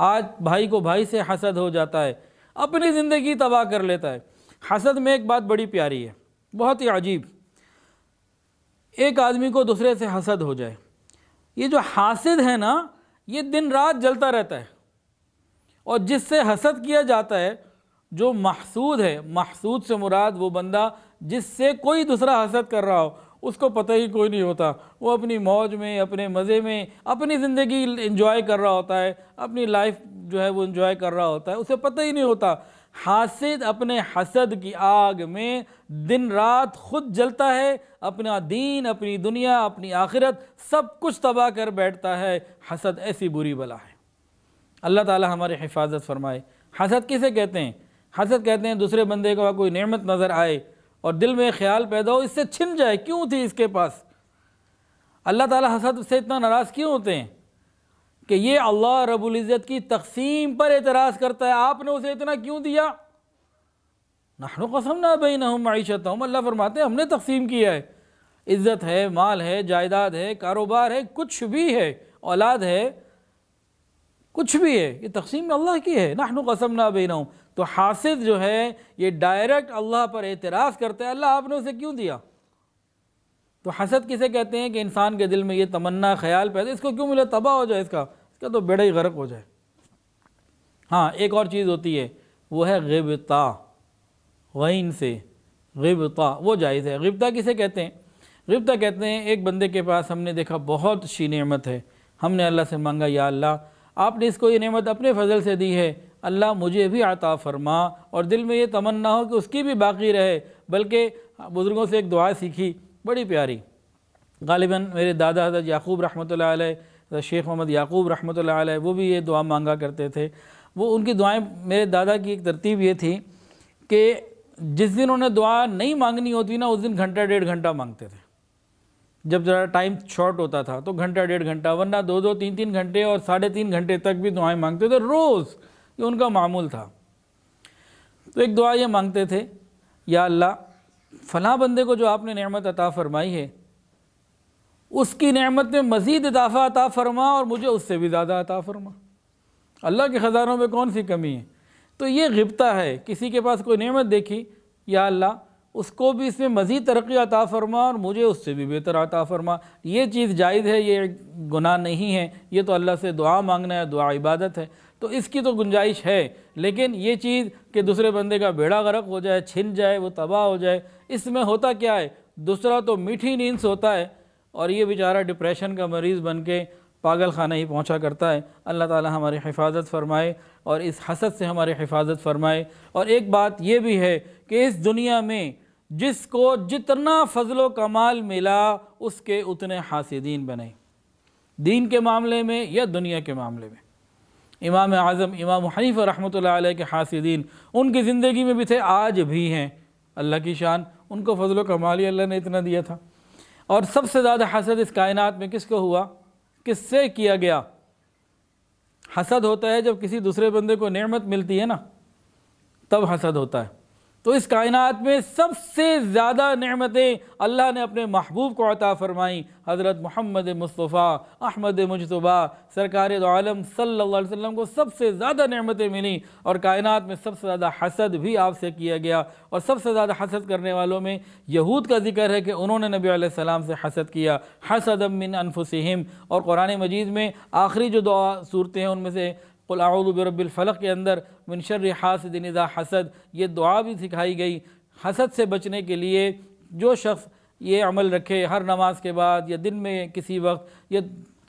आज भाई को भाई से हसद हो जाता है अपनी ज़िंदगी तबाह कर लेता है हसद में एक बात बड़ी प्यारी है बहुत ही अजीब एक आदमी को दूसरे से हसद हो जाए ये जो हासिद है ना ये दिन रात जलता रहता है और जिससे हसद किया जाता है जो महसूद है महसूद से मुराद वो बंदा जिससे कोई दूसरा हसद कर रहा हो उसको पता ही कोई नहीं होता वो अपनी मौज में अपने मज़े में अपनी ज़िंदगी इंजॉय कर रहा होता है अपनी लाइफ जो है वो इंजॉय कर रहा होता है उसे पता ही नहीं होता हासिद अपने हसद की आग में दिन रात खुद जलता है अपना दीन अपनी दुनिया अपनी आखिरत सब कुछ तबाह कर बैठता है हसद ऐसी बुरी बला है अल्लाह ताला हमारी हिफाजत फरमाए हसद किसे कहते हैं हसद कहते हैं दूसरे बंदे को कोई नेमत नज़र आए और दिल में ख्याल पैदा हो इससे छिन जाए क्यों थी इसके पास अल्लाह ताला हसद से इतना नाराज़ क्यों होते हैं कि ये अल्लाह रबुल्ज़त की तकसीम पर एतराज़ करता है आपने उसे इतना क्यों दिया नहनु कसम ना बई ना मीशत हम अल्लाह फरमाते हैं हमने तकसीम किया है इज़्ज़त है माल है जायदाद है कारोबार है कुछ भी है औलाद है कुछ भी है ये तकसीम अल्लाह की है नहनु कसम ना बई ना तो हासिद जो है ये डायरेक्ट अल्लाह पर एतराज़ करते हैं अल्लाह आपने उसे क्यों दिया तो हसद किसे कहते हैं कि इंसान के दिल में ये तमन्ना ख्याल पैदा इसको क्यों मिले तबाह हो जाए इसका इसका तो बेड़ा ही गर्क हो जाए हाँ एक और चीज़ होती है वो है गिबता गैन से गिबता वो जायज़ है गिबता किसे कहते हैं गिबता कहते हैं एक बंदे के पास हमने देखा बहुत शी नेमत है हमने अल्लाह से मांगा या अल्लाह आपने इसको ये नेमत अपने फजल से दी है अल्लाह मुझे भी आता फरमा और दिल में ये तमन्ना हो कि उसकी भी बाकी रहे बल्कि बुज़ुर्गों से एक दुआ सीखी बड़ी प्यारी गालिबा मेरे दादा हजरत याकूब रहमत शेख मोहम्मद याकूब रहमत वो भी ये दुआ मांगा करते थे वो उनकी दुआएं मेरे दादा की एक तरतीब ये थी कि जिस दिन उन्हें दुआ नहीं मांगनी होती ना उस दिन घंटा डेढ़ घंटा मांगते थे जब ज़रा टाइम शॉर्ट होता था तो घंटा डेढ़ घंटा वरना दो दो तीन तीन घंटे और साढ़े तीन घंटे तक भी दुआएं मांगते थे रोज़ ये उनका मामूल था तो एक दुआ ये मांगते थे या अल्लाह फ़लाँ बंदे को जो आपने नेमत अता फ़रमाई है उसकी नेमत में मज़ीद इजाफ़ा अता फ़रमा और मुझे उससे भी ज़्यादा अता फ़रमा अल्लाह के ख़जानों में कौन सी कमी है तो ये गिबता है किसी के पास कोई नेमत देखी या अल्लाह उसको भी इसमें मज़ीद तरक्की अता फ़रमा और मुझे उससे भी बेहतर अता फ़रमा ये चीज़ जायज़ है ये गुनाह नहीं है ये तो अल्लाह से दुआ मांगना है दुआ इबादत है तो इसकी तो गुंजाइश है लेकिन ये चीज़ कि दूसरे बंदे का बेड़ा गरक हो जाए छिन जाए वो तबाह हो जाए इसमें होता क्या है दूसरा तो मीठी नींद होता है और ये बेचारा डिप्रेशन का मरीज़ बन के पागल खाना ही पहुँचा करता है अल्लाह ताला हमारी हिफाजत फरमाए और इस हसद से हमारी हिफाजत फरमाए और एक बात ये भी है कि इस दुनिया में जिसको जितना फजलो कमाल मिला उसके उतने हासिदीन बने दीन के मामले में या दुनिया के मामले में इमाम आज़म इमाम हनीफ़ रहमत के हासिदीन उनकी ज़िंदगी में भी थे आज भी हैं अल्लाह की शान उनको फजल कमाल ही अल्लाह ने इतना दिया था और सबसे ज़्यादा हसद इस कायनात में किसको हुआ किससे किया गया हसद होता है जब किसी दूसरे बंदे को नेमत मिलती है ना तब हसद होता है तो इस कायनात में सबसे ज़्यादा नमतें अल्लाह ने अपने महबूब को अता फ़रमाई हज़रत मोहम्मद मुस्तफ़ा अहमद मुशतबा सरकार आलम सल्ला वसम को सबसे ज़्यादा नमतें मिली और कायनात में सबसे ज़्यादा हसद भी आपसे किया गया और सबसे ज़्यादा हसद करने वालों में यहूद का जिक्र है कि उन्होंने नबी सलाम से हसद किया हसद मिन और कुरान मजीद में आखिरी जो दुआ सूरतें हैं उनमें से कुलबरबलफ़लक के अंदर मिनशर हासद हसद ये दुआ भी सिखाई गई हसद से बचने के लिए जो शख्स ये अमल रखे हर नमाज के बाद या दिन में किसी वक्त ये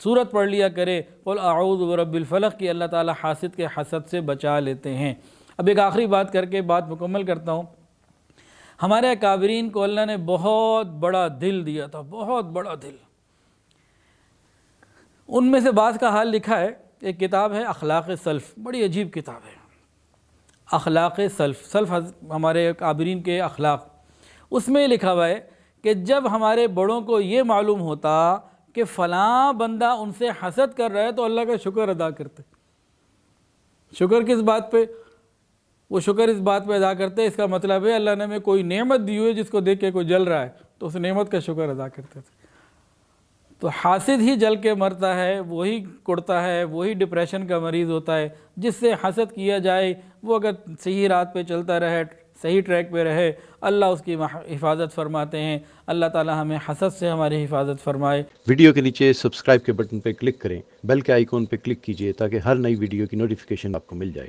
सूरत पढ़ लिया करे कुलबरबलफ़लक की अल्लाह ताली हासद के हसद से बचा लेते हैं अब एक आखिरी बात करके बात मुकम्मल करता हूँ हमारे अकाबरीन को अल्लाह ने बहुत बड़ा दिल दिया था बहुत बड़ा दिल उनमें से बात का हाल लिखा है एक किताब है अखलाक सल्फ़ बड़ी अजीब किताब है अखलाक सल्फ़ सल्फ़ हमारे काबरीन के अखलाक उसमें लिखा हुआ है कि जब हमारे बड़ों को ये मालूम होता कि फ़लाँ बंदा उनसे हसद कर रहा है तो अल्लाह का शुक्र अदा करते शुक्र किस बात पे वो शुक्र इस बात पे अदा करते इसका मतलब है अल्लाह ने हमें कोई नेमत दी हुई है जिसको देख के कोई जल रहा है तो उस नेमत का शुक्र अदा करते थे तो हासिद ही जल के मरता है वही कुड़ता है वही डिप्रेशन का मरीज़ होता है जिससे हसद किया जाए वो अगर सही रात पे चलता रहे सही ट्रैक पे रहे अल्लाह उसकी हिफाजत फरमाते हैं अल्लाह ताला हमें हसद से हमारी हिफाजत फरमाए वीडियो के नीचे सब्सक्राइब के बटन पर क्लिक करें बेल के आइकॉन पर क्लिक कीजिए ताकि हर नई वीडियो की नोटिफिकेशन आपको मिल जाए